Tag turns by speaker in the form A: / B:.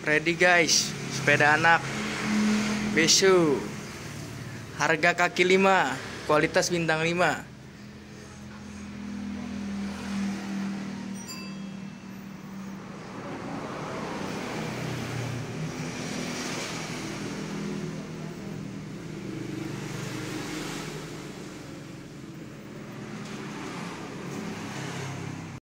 A: ready guys sepeda anak besu harga kaki 5 kualitas bintang 5